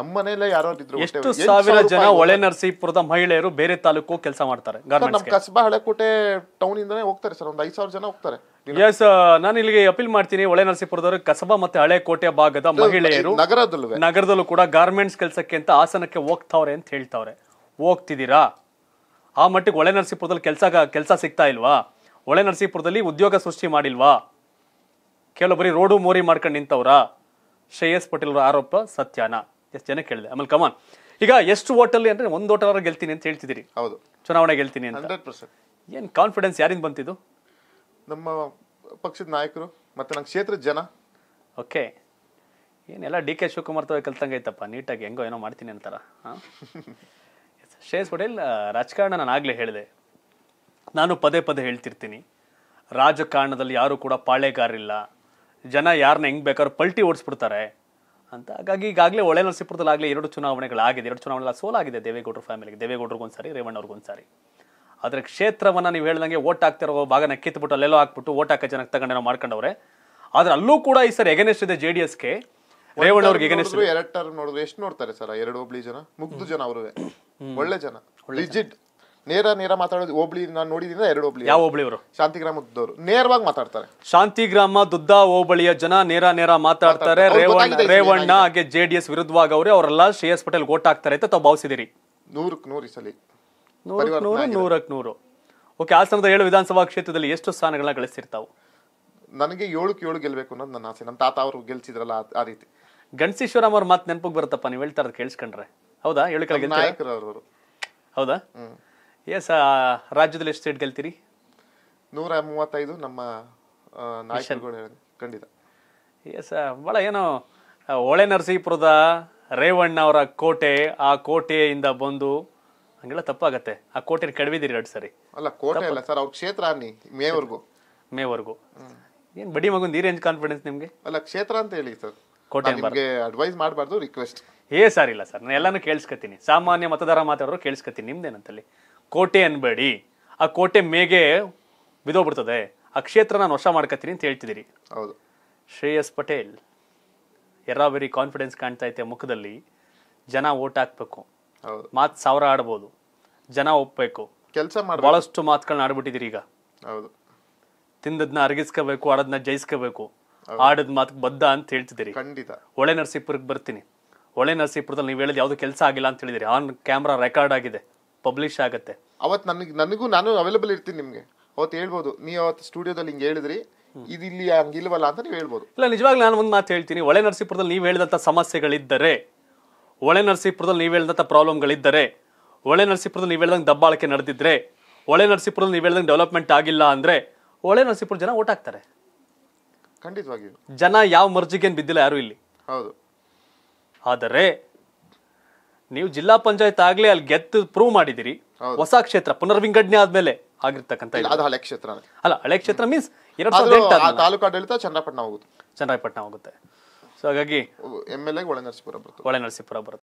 ನಮ್ಮ ಮನೆಯಲ್ಲೇ ಯಾರೋ ಇದ್ರು ಎಷ್ಟು ಸಾವಿರ ಜನ ಒಳೆ ನರಸೀಪುರದ ಮಹಿಳೆಯರು ಬೇರೆ ತಾಲೂಕು ಕೆಲಸ ಮಾಡ್ತಾರೆ ನಮ್ಮ ಕಸಬಾ ಹಳೆಕೋಟೆ ಟೌನ್ ಇಂದನೇ ಹೋಗ್ತಾರೆ ಸರ್ ಒಂದು ಐದು ಸಾವಿರ ಜನ ಹೋಗ್ತಾರೆ ಎಸ್ ನಾನು ಇಲ್ಲಿಗೆ ಅಪೀಲ್ ಮಾಡ್ತೀನಿ ಒಳೆ ನರಸೀಪುರದವರು ಕಸಬಾ ಮತ್ತೆ ಹಳೆ ಕೋಟೆ ಭಾಗದ ಮಹಿಳೆಯರು ನಗರದಲ್ಲೂ ನಗರದಲ್ಲೂ ಕೂಡ ಗಾರ್ಮೆಂಟ್ಸ್ ಕೆಲಸಕ್ಕೆ ಅಂತ ಆಸನಕ್ಕೆ ಹೋಗ್ತಾವ್ರೆ ಅಂತ ಹೇಳ್ತಾವ್ರೆ ಹೋಗ್ತಿದ್ದೀರಾ ಆ ಮಟ್ಟಿಗೆ ಒಳೆ ನರಸೀಪುರದಲ್ಲಿ ಕೆಲಸ ಕೆಲಸ ಸಿಗ್ತಾ ಇಲ್ವಾ ಒಳೆ ನರಸೀಪುರದಲ್ಲಿ ಉದ್ಯೋಗ ಸೃಷ್ಟಿ ಮಾಡಿಲ್ವಾ ಕೆಲವೊಬ್ಬರಿ ರೋಡು ಮೋರಿ ಮಾಡ್ಕೊಂಡು ನಿಂತವ್ರ ಶ್ರೇಯಸ್ ಪಟೇಲ್ ಆರೋಪ ಸತ್ಯಾನ ಎಷ್ಟು ಜನ ಕೇಳಿದೆ ಆಮೇಲೆ ಕಮಾನ್ ಈಗ ಎಷ್ಟು ಓಟಲ್ಲಿ ಅಂದರೆ ಒಂದು ಓಟಲ್ಲಾರ ಗೆಲ್ತೀನಿ ಅಂತ ಹೇಳ್ತಿದ್ದೀರಿ ಹೌದು ಚುನಾವಣೆ ಗೆಲ್ತೀನಿ ಅಂತ ಏನು ಕಾನ್ಫಿಡೆನ್ಸ್ ಯಾರಿಂದ ಬಂತಿದ್ದು ನಮ್ಮ ಪಕ್ಷದ ನಾಯಕರು ಮತ್ತು ನಮ್ಮ ಕ್ಷೇತ್ರದ ಜನ ಓಕೆ ಏನೆಲ್ಲ ಡಿ ಕೆ ಶಿವಕುಮಾರ್ ತವ ಕಲ್ತಂಗೆ ನೀಟಾಗಿ ಹೆಂಗೋ ಏನೋ ಮಾಡ್ತೀನಿ ಅಂತಾರ ಹಾಂ ಶ್ರೇಯಸ್ ಪಟೇಲ್ ರಾಜಕಾರಣ ನಾನು ಆಗಲೇ ಹೇಳಿದೆ ನಾನು ಪದೇ ಪದೇ ಹೇಳ್ತಿರ್ತೀನಿ ರಾಜಕಾರಣದಲ್ಲಿ ಯಾರು ಕೂಡ ಪಾಳೆಗಾರಿಲ್ಲ ಜನ ಯಾರನ್ನ ಹೆಂಗ್ ಬೇಕಾದ್ರೂ ಪಲ್ಟಿ ಓಡಿಸ್ಬಿಡ್ತಾರೆ ಅಂತ ಹಾಗಾಗಿ ಈಗಾಗಲೇ ಒಳ್ಳೆ ನರಸೀಪುರದಲ್ಲಾಗಲೇ ಎರಡು ಚುನಾವಣೆಗಳಾಗಿದೆ ಎರಡು ಚುನಾವಣೆಗಳ ಸೋಲಾಗಿದೆ ದೇವೇಗೌಡರ ಫ್ಯಾಮಿಲಿಗೆ ದೇವೇಗೌಡರಿಗೊಂದ್ಸಾರಿ ರೇವಣ್ಣವ್ರಿಗೊಂದ್ಸಾರಿ ಆದರೆ ಕ್ಷೇತ್ರವನ್ನು ನೀವು ಹೇಳ್ದಂಗೆ ಓಟ್ ಹಾಕ್ತಿರೋ ಭಾಗನ ಕಿತ್ಬಿಟ್ಟು ಅಲ್ಲೆಲ್ಲೋ ಹಾಕ್ಬಿಟ್ಟು ಓಟ್ ಹಾಕೋ ಜನಕ್ಕೆ ತಗೊಂಡು ನಾವು ಮಾಡ್ಕೊಂಡವ್ರೆ ಆದರೆ ಅಲ್ಲೂ ಕೂಡ ಈ ಸರ್ ಎಗನೆಸ್ಟ್ ಇದೆ ಜೆ ಡಿ ಎಸ್ಗೆ ರೇವಣ್ಣವ್ರಿಗೆ ಎರಡು ಟರ್ಮ್ ನೋಡಿದ್ರೆ ಎಷ್ಟು ನೋಡ್ತಾರೆ ಸರ್ ಎರಡು ಒಬ್ಳಿ ಜನ ಮುಗ್ದು ಜನ ಅವ್ರಿಗೆ ಒಳ್ಳೆ ಜನ ಲಿಜಿಟ್ ನೇರ ನೇರ ಮಾತಾಡೋದು ಹೋಬ್ಳಿ ನಾನು ನೋಡಿದ್ರಿಂದ ಎರಡು ಹೋಬ್ಳಿ ಯಾವ ಹೋಬಳಿ ಅವರು ಗ್ರಾಮದವರು ನೇರವಾಗಿ ಮಾತಾಡ್ತಾರೆ ಶಾಂತಿ ಶಾಂತಿಗ್ರಾಮ ದುದ್ದ ಹೋಬಳಿಯ ಜನ ನೇರ ನೇರ ಮಾತಾಡ್ತಾರೆ ರೇವಣ್ಣ ರೇವಣ್ಣ ಹಾಗೆ ಜೆ ಡಿ ಎಸ್ ವಿರುದ್ಧವಾಗಿ ಅವರೇ ಅವರೆಲ್ಲ ಶ್ರೇಯಸ್ ಪಟೇಲ್ ಓಟ್ ಹಾಕ್ತಾರೆ ಅಂತ ತಾವು ಭಾವಿಸಿದಿರಿ ನೂರಕ್ಕೆ ನೂರು ಈ ಸಲ ನೂರಕ್ಕೆ ನೂರು ಓಕೆ ಹಾಸನದ ಏಳು ವಿಧಾನಸಭಾ ಕ್ಷೇತ್ರದಲ್ಲಿ ಎಷ್ಟು ಸ್ಥಾನಗಳನ್ನ ಗಳಿಸಿರ್ತಾವು ನನಗೆ ಏಳಕ್ಕೆ ಏಳು ಗೆಲ್ಬೇಕು ಅನ್ನೋದು ನನ್ನ ಆಸೆ ನಮ್ಮ ತಾತ ಅವರು ಗೆಲ್ಸಿದ್ರಲ್ಲ ಆ ರೀತಿ ಗಣಸೀಶ್ವರಮ್ ಅವ್ರ ಮಾತು ನೆನಪಿಗೆ ಬರುತ್ತಪ್ಪ ನೀವು ಹೇಳ್ತಾರ ಕೇಳಿಸ್ಕೊಂಡ್ರೆ ಹೌದಾ ಹೇಳಿ ಹೌದಾ ಎಸ್ uh, ರಾಜ್ಯದಲ್ಲಿ ಎಷ್ಟು ಸೀಟ್ ಗೆಲ್ತೀರಿ ನೂರ ಮೂವತ್ತೈದು ನಮ್ಮ ಖಂಡಿತ ಎಸ್ ಭಾಳ ಏನೋ ಹೊಳೆ ನರಸೀಪುರದ ರೇವಣ್ಣ ಅವರ ಕೋಟೆ ಆ ಕೋಟೆಯಿಂದ ಬಂದು ಹಂಗೆಲ್ಲ ತಪ್ಪಾಗತ್ತೆ ಆ ಕೋಟೆ ಕಡಿದಿರಿ ಎರಡು ಸರಿ ಅಲ್ಲ ಕೋಟೆ ಅಲ್ಲ ಸರ್ ಅವ್ರ ಕ್ಷೇತ್ರ ಅನ್ನಿ ಮೇವರೆಗೂ ಮೇವರೆಗೂ ಏನು ಬಡಿ ಮಗು ಈ ರೇಂಜ್ ಕಾನ್ಫಿಡೆನ್ಸ್ ನಿಮಗೆ ಅಲ್ಲ ಕ್ಷೇತ್ರ ಅಂತ ಹೇಳಿ ಸರ್ ಕೋಟೆ ನಿಮಗೆ ಅಡ್ವೈಸ್ ಮಾಡಬಾರ್ದು ರಿಕ್ವೆಸ್ಟ್ ಏ ಸರ್ ಇಲ್ಲ ಸರ್ ನಾನು ಎಲ್ಲಾನು ಕೇಳಿಸ್ಕೊತೀನಿ ಸಾಮಾನ್ಯ ಮತದಾರ ಮಾತಾಡೋರು ಕೇಳಿಸ್ಕೊತೀನಿ ನಿಮ್ದೇನಂತಲ್ಲಿ ಕೋಟೆ ಅನ್ಬೇಡಿ ಆ ಕೋಟೆ ಮೇಗೆ ಬಿದೋಗ್ಬಿಡ್ತದೆ ಆ ಕ್ಷೇತ್ರ ನಾನು ವಶ ಮಾಡ್ಕೋತೀನಿ ಅಂತ ಹೇಳ್ತಿದ್ದೀರಿ ಹೌದು ಶ್ರೇಯಸ್ ಪಟೇಲ್ ಎರಬರಿ ಕಾನ್ಫಿಡೆನ್ಸ್ ಕಾಣ್ತಾ ಐತೆ ಮುಖದಲ್ಲಿ ಜನ ಓಟ್ ಹಾಕ್ಬೇಕು ಮಾತು ಸಾವಿರ ಆಡ್ಬೋದು ಜನ ಒಪ್ಪಬೇಕು ಕೆಲಸ ಮಾಡಿ ಬಹಳಷ್ಟು ಮಾತುಗಳನ್ನ ಆಡ್ಬಿಟ್ಟಿದ್ದೀರಿ ಈಗ ಹೌದು ತಿಂದದ್ನ ಅರಗಿಸ್ಕೋಬೇಕು ಆಡೋದನ್ನ ಜಯಿಸ್ಕೋಬೇಕು ಆಡದ್ ಮಾತು ಬದ್ಧ ಅಂತ ಹೇಳ್ತಿದ್ದೀರಿ ಖಂಡಿತ ಒಳೆ ನರಸೀಪುರಕ್ಕೆ ಬರ್ತೀನಿ ಒಳೆ ನರಸೀಪುರದಲ್ಲಿ ನೀವು ಹೇಳಿದ ಯಾವುದು ಕೆಲಸ ಆಗಿಲ್ಲ ಅಂತ ಹೇಳಿದಿರಿ ಆನ್ ಕ್ಯಾಮ್ರಾ ರೆಕಾರ್ಡ್ ಆಗಿದೆ ಪಬ್ಲಿಷ್ ಆಗುತ್ತೆ ಅವತ್ತು ನನಗೆ ನನಗೂ ನಾನು ಅವೈಲೇಬಲ್ ಇರ್ತೀನಿ ನಿಮಗೆ ಅವತ್ತು ಹೇಳ್ಬೋದು ನೀವು ಅವತ್ತು ಸ್ಟುಡಿಯೋದಲ್ಲಿ ಹಿಂಗೆ ಹೇಳಿದ್ರಿ ಇದು ಇಲ್ಲಿ ಹಂಗಿಲ್ವಲ್ಲ ಅಂತ ನೀವು ಹೇಳ್ಬೋದು ಇಲ್ಲ ನಿಜವಾಗ್ಲೂ ನಾನು ಒಂದು ಮಾತು ಹೇಳ್ತೀನಿ ಒಳೆ ನರಸೀಪುರದಲ್ಲಿ ನೀವು ಹೇಳಿದಂಥ ಸಮಸ್ಯೆಗಳಿದ್ದರೆ ಒಳೆ ನರಸೀಪುರದಲ್ಲಿ ನೀವು ಹೇಳಿದಂಥ ಪ್ರಾಬ್ಲಮ್ಗಳಿದ್ದರೆ ಒಳೆ ನರಸೀಪುರದಲ್ಲಿ ನೀವು ಹೇಳ್ದಂಗೆ ದಬ್ಬಾಳಿಕೆ ನಡೆದಿದ್ರೆ ಒಳೆ ನರಸೀಪುರದಲ್ಲಿ ನೀವು ಹೇಳ್ದಂಗೆ ಡೆವಲಪ್ಮೆಂಟ್ ಆಗಿಲ್ಲ ಅಂದರೆ ಒಳೆ ನರಸೀಪುರ ಜನ ಓಟ್ ಆಗ್ತಾರೆ ಖಂಡಿತವಾಗಿಯೂ ಜನ ಯಾವ ಮರ್ಜಿಗೇನು ಬಿದ್ದಿಲ್ಲ ಯಾರು ಇಲ್ಲಿ ಹೌದು ಆದರೆ ನೀವು ಜಿಲ್ಲಾ ಪಂಚಾಯತ್ ಆಗ್ಲಿ ಅಲ್ಲಿ ಗೆದ್ದು ಪ್ರೂವ್ ಮಾಡಿದಿರಿ ಹೊಸ ಕ್ಷೇತ್ರ ಪುನರ್ವಿಂಗಡಣೆ ಆದ್ಮೇಲೆ ಆಗಿರ್ತಕ್ಕಂಥ ಹಳೆ ಕ್ಷೇತ್ರ ಅಲ್ಲ ಹಳೆ ಕ್ಷೇತ್ರ ಮೀನ್ಸ್ ಎರಡ್ ಸಾವಿರದ ಎಂಟು ತಾಲೂಕು ಆಡಳಿತ ಚನ್ನಪಟ್ಟಣ ಹೋಗುತ್ತೆ ಚನ್ನರಾಯಪಟ್ಟಣ ಹೋಗುತ್ತೆ ಸೊ ಹಾಗಾಗಿ ಎಮ್ ಎಲ್ ಎ ಒಳ ನರಸೀಪುರ ನರಸೀಪುರ ಬರುತ್ತೆ